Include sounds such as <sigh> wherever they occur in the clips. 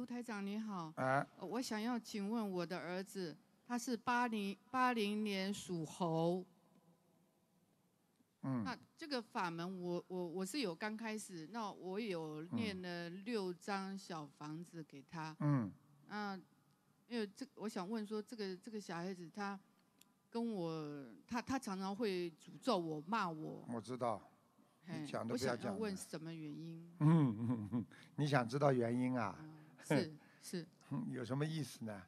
卢台长你好，哎，我想要请问我的儿子，他是八零八零年属猴。嗯，那这个法门，我我我是有刚开始，那我有念了六张小房子给他。嗯，那因为这，我想问说，这个这个小孩子他跟我，他他常常会诅咒我骂我。我知道，你讲都不要讲。我想问是什么原因？嗯你想知道原因啊？<laughs> 是是，有什么意思呢？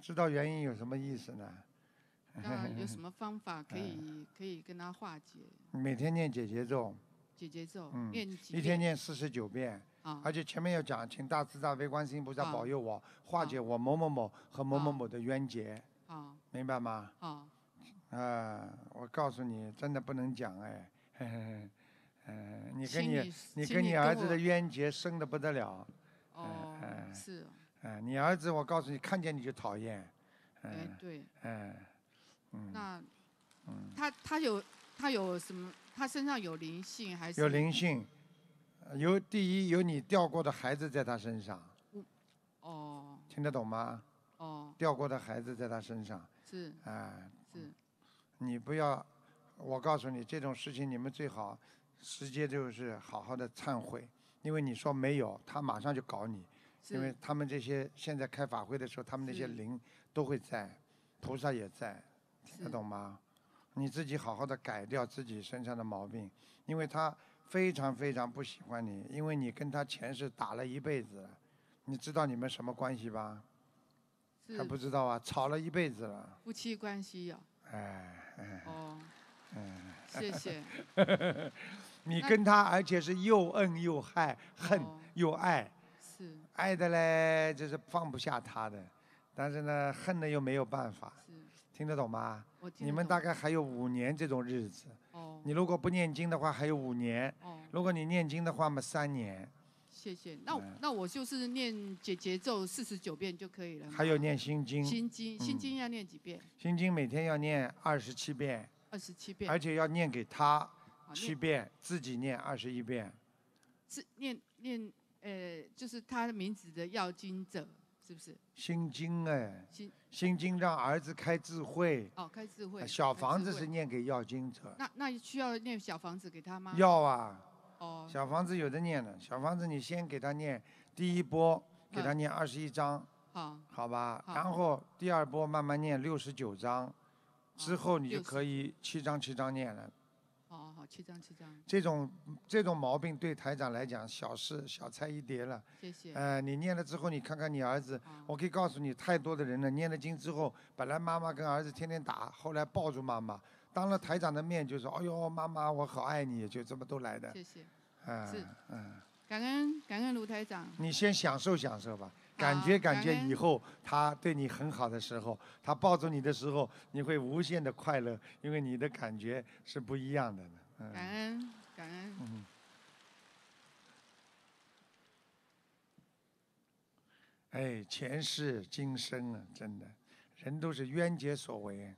知道原因有什么意思呢？<laughs> 那有什么方法可以 <laughs> 可以跟他化解？每天念姐姐咒。姐姐咒，念一遍。一天念四十九遍。啊！而且前面要讲，请大慈大悲观世音菩萨保佑我，化解我某某某和某某某的冤结。啊！明白吗？啊！啊！我告诉你，真的不能讲哎，嗯你跟你你跟你儿子的冤结深的不得了。哦，是，哎，你儿子，我告诉你，看见你就讨厌。哎，对，哎，嗯，那，嗯，他他有他有什么？他身上有灵性还是？有灵性，有第一有你掉过的孩子在他身上。哦，听得懂吗？哦，掉过的孩子在他身上。是。啊。是。你不要，我告诉你这种事情，你们最好直接就是好好的忏悔。因为你说没有，他马上就搞你。因为他们这些现在开法会的时候，他们那些灵都会在，菩萨也在，听得懂吗？你自己好好的改掉自己身上的毛病，因为他非常非常不喜欢你，因为你跟他前世打了一辈子，你知道你们什么关系吧？还不知道啊，吵了一辈子了。夫妻关系有，哎。哦。哎。谢谢。<laughs> 你跟他，而且是又恩又害，恨又爱，是爱的嘞，就是放不下他的，但是呢，恨的又没有办法，听得懂吗？你们大概还有五年这种日子，哦。你如果不念经的话，还有五年，哦。如果你念经的话嘛，三年。谢谢。那那我就是念结节咒四十九遍就可以了。还有念心经。心经，心经要念几遍？心经每天要念二十七遍。二十七遍。而且要念给他。七遍自己念二十一遍，是念念呃，就是他的名字的要经者是不是？心经哎，心心经让儿子开智慧。哦，开智慧。小房子是念给要经者。那那需要念小房子给他吗？要啊。哦。小房子有的念了，小房子你先给他念第一波，给他念二十一章。好。好吧。然后第二波慢慢念六十九章，之后你就可以七章七章念了。好好好，七张七张。这种这种毛病对台长来讲，小事小菜一碟了。谢谢。呃，你念了之后，你看看你儿子，我可以告诉你，太多的人了。念了经之后，本来妈妈跟儿子天天打，后来抱住妈妈，当了台长的面就说：“哎呦，妈妈，我好爱你。”就这么都来的。谢谢。是嗯。感恩感恩卢台长。你先享受享受吧。感觉感觉以后他对你很好的时候，他抱住你的时候，你会无限的快乐，因为你的感觉是不一样的感恩，感恩。嗯。哎，前世今生啊，真的，人都是冤结所为。